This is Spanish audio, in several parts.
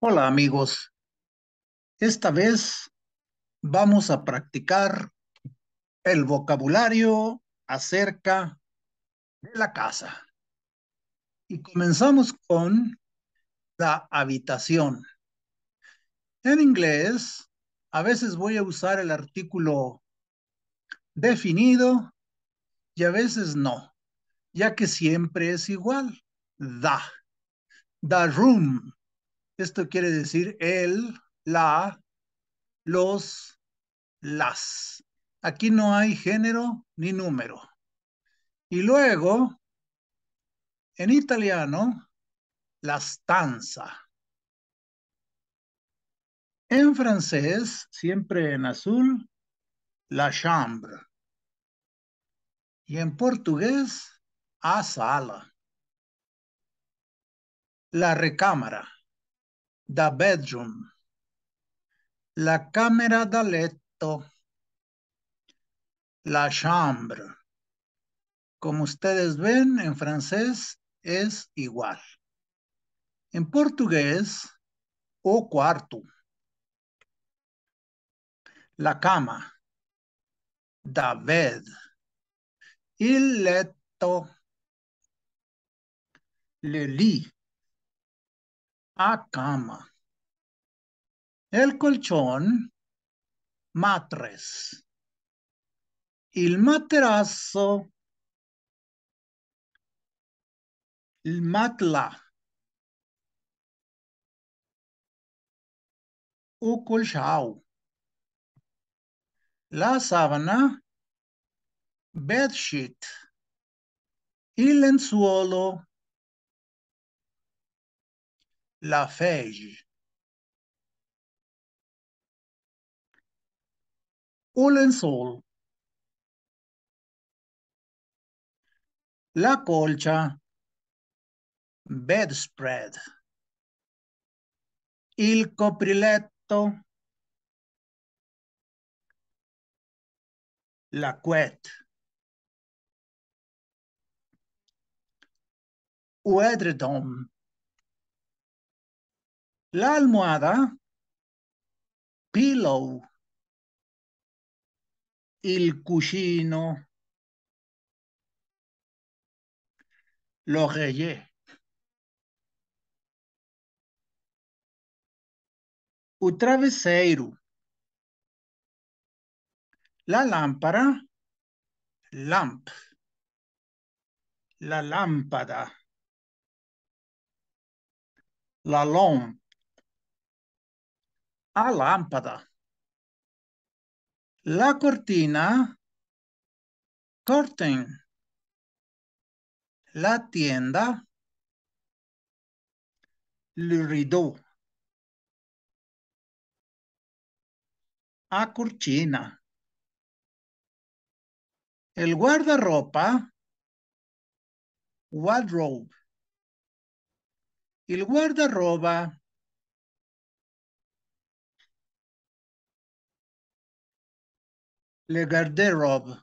Hola amigos, esta vez vamos a practicar el vocabulario acerca de la casa. Y comenzamos con la habitación. En inglés, a veces voy a usar el artículo definido y a veces no, ya que siempre es igual. Da. The room esto quiere decir el, la, los, las. Aquí no hay género ni número. Y luego, en italiano, la stanza. En francés, siempre en azul, la chambre. Y en portugués, a sala. La recámara. The bedroom. La cámara da letto. La chambre. Como ustedes ven, en francés es igual. En portugués, o cuarto. La cama. Da bed. Il letto. Le lit a cama. El colchón, matres. El materasso, il matla. O La sábana, sheet. Il lenzuolo, Lafège. Olenzol. La colcia. Bedspread. Il copriletto. La couette. Uedredom. La almohada, pillow, il cuscino, l'oreiller. O travesseiro, la lámpara, lamp, la lámpada, la lamp la lámpada. La cortina, curtain. La tienda, le rideau. A cortina. El guardarropa, wardrobe. El guardarroba Le garde-robe.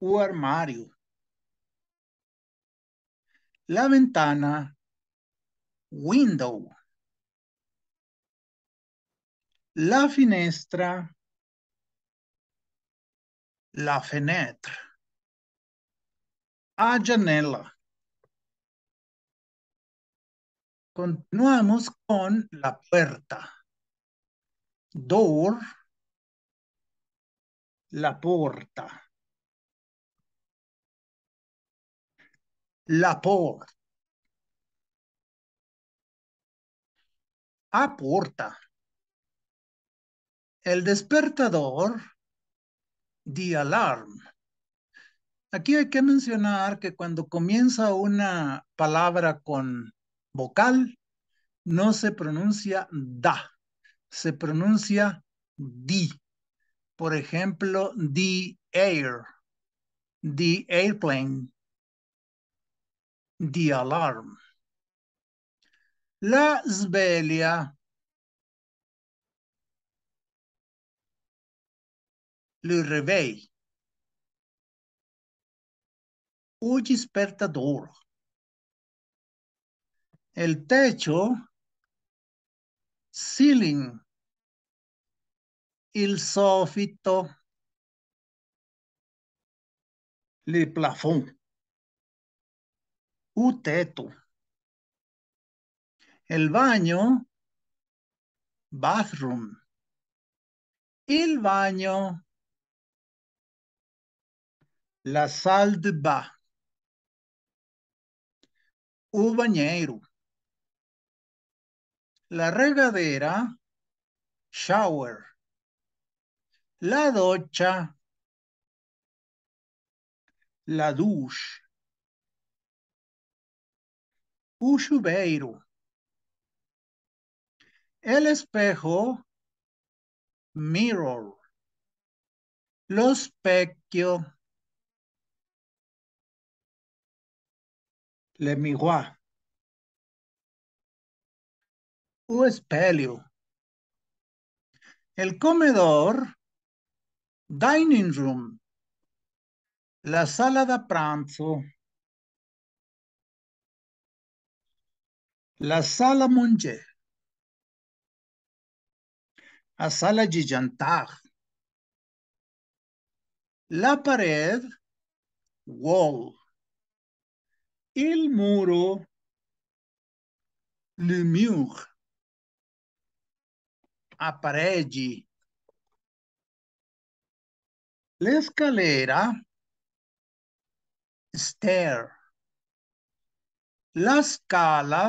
O armario. La ventana. Window. La finestra. La fenêtre. A janela. Continuamos con la puerta. Door. La porta. La ah, porta. puerta. El despertador. The alarm. Aquí hay que mencionar que cuando comienza una palabra con vocal, no se pronuncia da, se pronuncia di. Por ejemplo, the air, the airplane, the alarm. La svelia, Le réveil. Un despertador. El techo. Ceiling. El soffitto. Le plafond. O teto. El baño. Bathroom. el baño La sal de ba. O banheiro. La regadera. Shower la docha, la douche, o el espejo, mirror, lo specchio, le miroir, o espelho, el comedor, dining room, la sala da pranzo, la sala manger, la sala di jantar, la pared, wall, il muro, le mur, a parede, La escalera. Stair. La escala.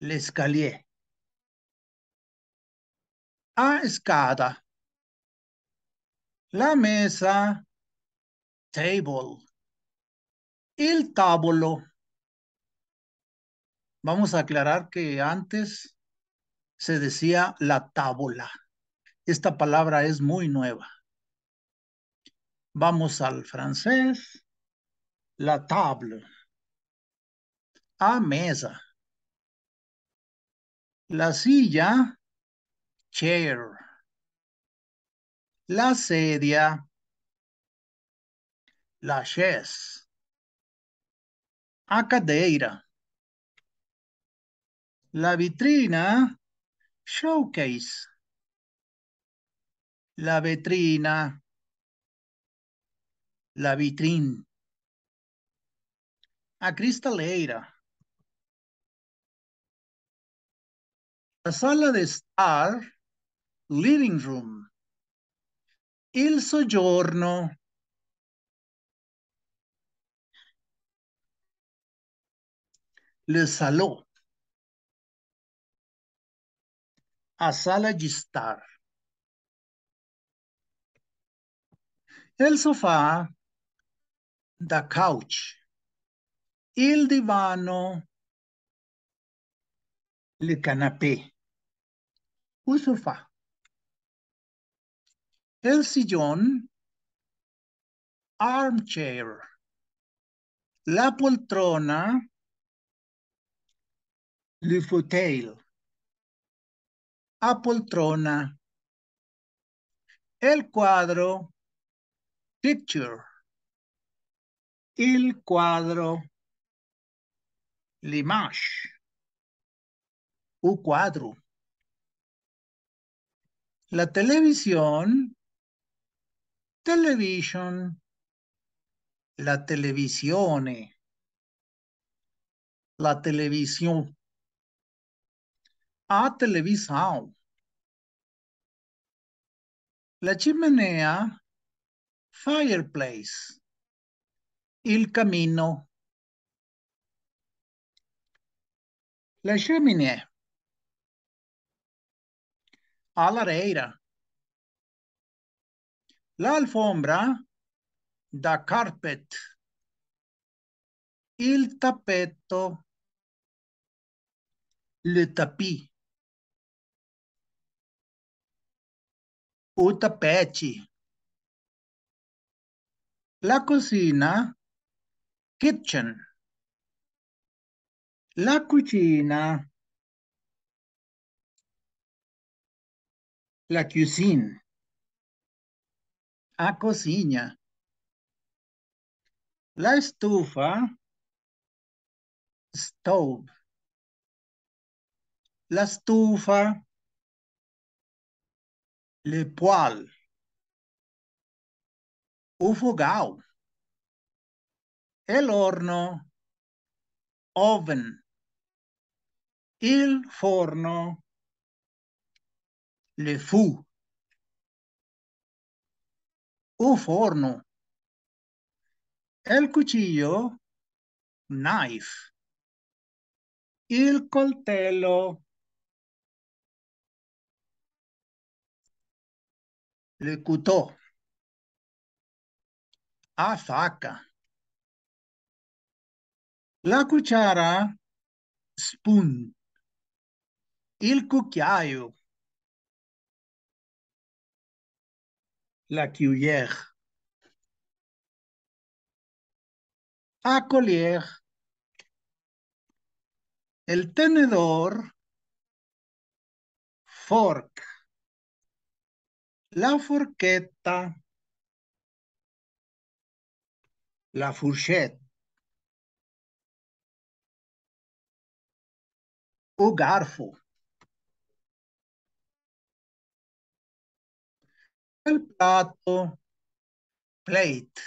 L'escalier. a escada. La mesa. Table. El tablo. Vamos a aclarar que antes se decía la tábula. Esta palabra es muy nueva. Vamos al francés. La table. A mesa. La silla. Chair. La sedia. La chaise. A cadeira. La vitrina. Showcase la vetrina, la vitrina. a cristaleira, la sala de estar, living room, il soggiorno, le saló, a sala de estar. El sofá, the couch, El divano, le canapé, un sofá. El sillón, armchair, la poltrona, le fauteuil, La poltrona, el cuadro, Picture. El cuadro. L'image. Un cuadro. La televisión. Television. La televisión. La televisión. A televisão. La chimenea Fireplace. Il camino. La cheminée. alla lareira. L'alfombra. Da carpet. Il tappeto. Le tapis. O tapete. La cocina, kitchen. La cocina. La cuisine. A cocina. La estufa. Stove. La estufa. Le poil. o vogal. El horno, oven. Il forno, le fu. O forno. El cuchillo, knife. Il coltello, le cutò. azaca. Ah, la cuchara, spoon. El cucchiaio, la a Acolier, el tenedor, fork, la forqueta, La Fourchette, o garfo. Il piatto, plate.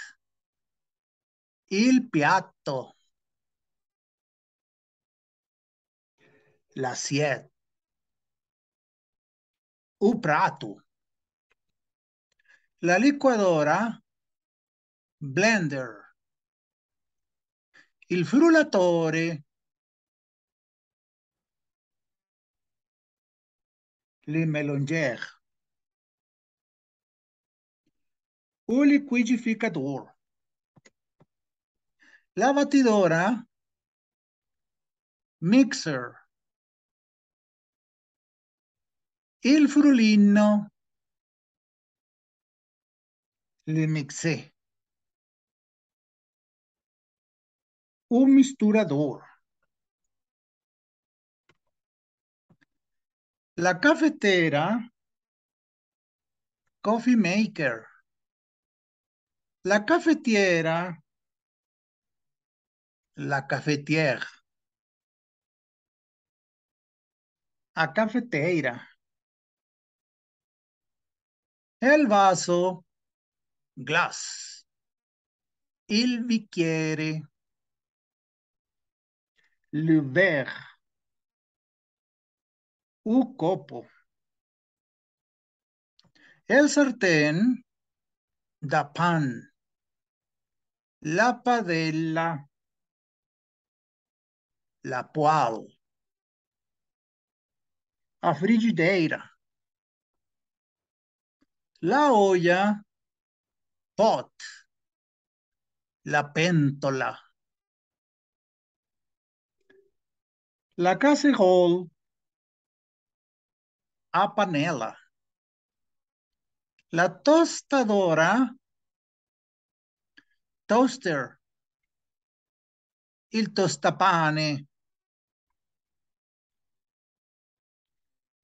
Il piatto. La siete. O prato. La liquadora, blender il frullatore, le melonger o liquidificador, la batidora, mixer, il frullino, le mixer. un misturador. La cafetera, coffee maker. La cafetiera, la CAFETIER A cafetera, El vaso, glass. Il bicchiere, verre, U copo. El sartén da pan. La padella. La poal. A frigideira. La olla. Pot. La pentola La casserole. A panela. La tostadora. Toaster. Il tostapane.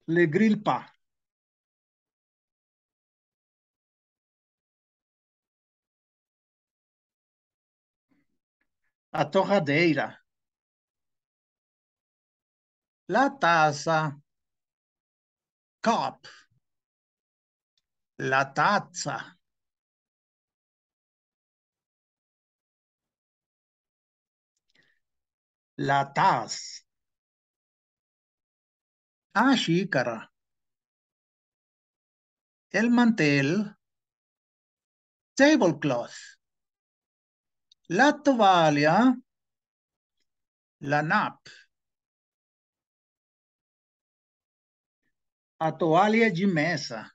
Le grilpa. A torradeira. La tassa. Cop. La tazza. La tas. La ah, xícara. El mantel. Tablecloth. La tovaglia. La nap. a toalha de mesa.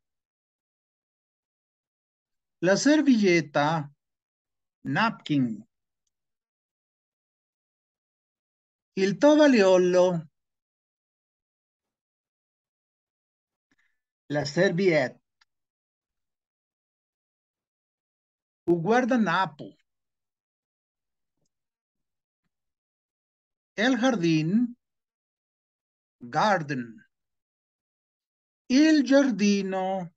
La servilleta, napkin. El tovagliolo. La serviette. O guardanapo. El jardín, garden el giardino.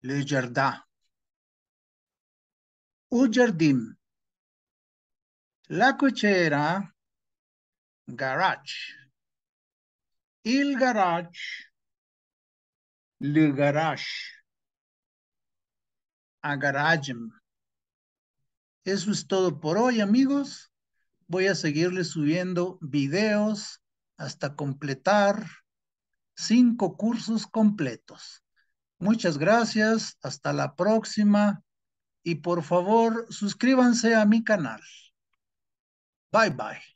Le jardin. Un jardín. La cochera. Garage. el garage. Le garage. A garage. Eso es todo por hoy, amigos. Voy a seguirle subiendo videos hasta completar cinco cursos completos. Muchas gracias, hasta la próxima y por favor suscríbanse a mi canal. Bye bye.